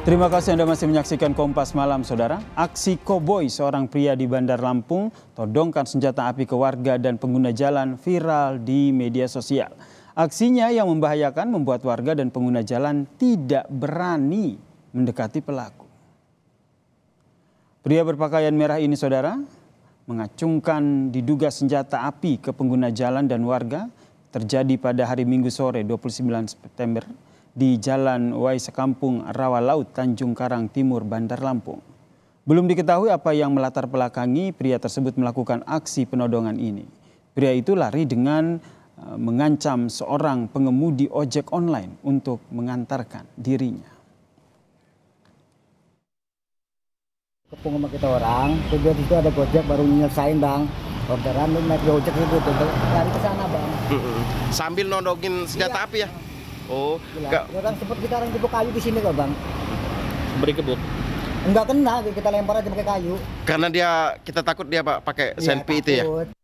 Terima kasih Anda masih menyaksikan Kompas Malam, Saudara. Aksi koboi seorang pria di Bandar Lampung todongkan senjata api ke warga dan pengguna jalan viral di media sosial. Aksinya yang membahayakan membuat warga dan pengguna jalan tidak berani mendekati pelaku. Pria berpakaian merah ini, Saudara, mengacungkan diduga senjata api ke pengguna jalan dan warga terjadi pada hari Minggu sore 29 September di Jalan Wai Sekampung Laut Tanjung Karang Timur Bandar Lampung. Belum diketahui apa yang melatar belakangi pria tersebut melakukan aksi penodongan ini. Pria itu lari dengan eh, mengancam seorang pengemudi ojek online untuk mengantarkan dirinya. Kepung sama kita orang, kemudian itu ada gojek baru nyelesain bang. Orderan lu naik gojek itu tuh, lari ke sana bang. Sambil nodongin senjata iya. api ya? Oh, enggak. Iya. Orang ya, seperti kita orang jebuk kayu di sini kok, Bang. Beri kebut. Enggak kena, kita lempar aja pakai kayu. Karena dia kita takut dia Pak pakai ya, senpi itu ya.